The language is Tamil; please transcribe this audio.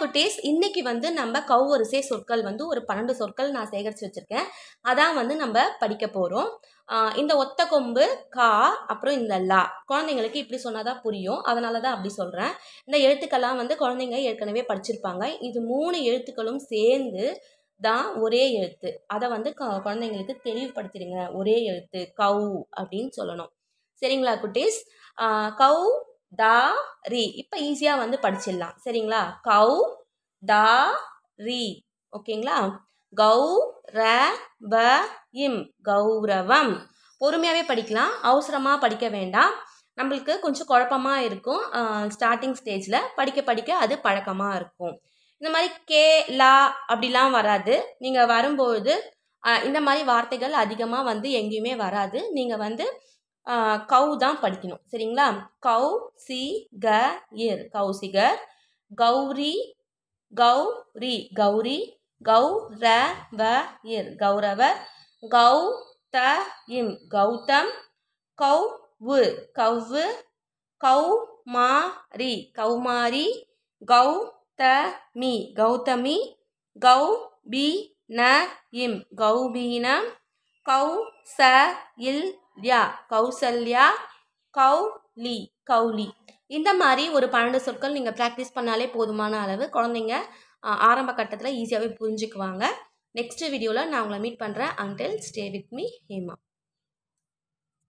குட்டீஸ் இன்னைக்கு வந்து நம்ம கவ்வரிசை சொற்கள் வந்து ஒரு பன்னெண்டு சொற்கள் நான் சேகரித்து வச்சுருக்கேன் அதான் வந்து நம்ம படிக்க போகிறோம் இந்த ஒத்த கொம்பு கா அப்புறம் இந்த லா குழந்தைங்களுக்கு இப்படி சொன்னால் தான் புரியும் அதனால தான் அப்படி சொல்கிறேன் இந்த எழுத்துக்கள்லாம் வந்து குழந்தைங்க ஏற்கனவே படிச்சிருப்பாங்க இது மூணு எழுத்துக்களும் சேர்ந்து தான் ஒரே எழுத்து அதை வந்து குழந்தைங்களுக்கு தெளிவுபடுத்திடுங்க ஒரே எழுத்து கவு அப்படின்னு சொல்லணும் சரிங்களா குட்டீஸ் கவு தா ரி இப்போ ஈஸியாக வந்து படிச்சிடலாம் சரிங்களா கௌ தா ரி ஓகேங்களா ர ப இம் கௌரவம் பொறுமையாகவே படிக்கலாம் அவசரமாக படிக்க வேண்டாம் நம்மளுக்கு கொஞ்சம் குழப்பமாக இருக்கும் ஸ்டார்டிங் ஸ்டேஜில் படிக்க படிக்க அது பழக்கமாக இருக்கும் இந்த மாதிரி கே லா அப்படிலாம் வராது நீங்கள் வரும்பொழுது இந்த மாதிரி வார்த்தைகள் அதிகமாக வந்து எங்கேயுமே வராது நீங்கள் வந்து கௌ தான் படிக்கணும் சரிங்களா கௌ சி க இர் கௌசிகர் கௌரி கௌரி கௌரி கௌ ர வ இர் கௌரவர் கௌ த இம் கௌதம் கௌ வு கவ்வு கௌ மாரி கௌமாரி கௌ த மி கௌதமி கௌ பி ந இம் கௌபீனம் கௌ ச இல் ல்யா கௌசல்யா கௌலி கௌலி இந்த மாதிரி ஒரு பன்னெண்டு சொற்கள் நீங்கள் ப்ராக்டிஸ் பண்ணாலே போதுமான அளவு குழந்தைங்க ஆரம்ப கட்டத்தில் ஈஸியாகவே புரிஞ்சுக்குவாங்க நெக்ஸ்ட் வீடியோவில் நான் உங்களை மீட் பண்ணுறேன் until stay with me Hema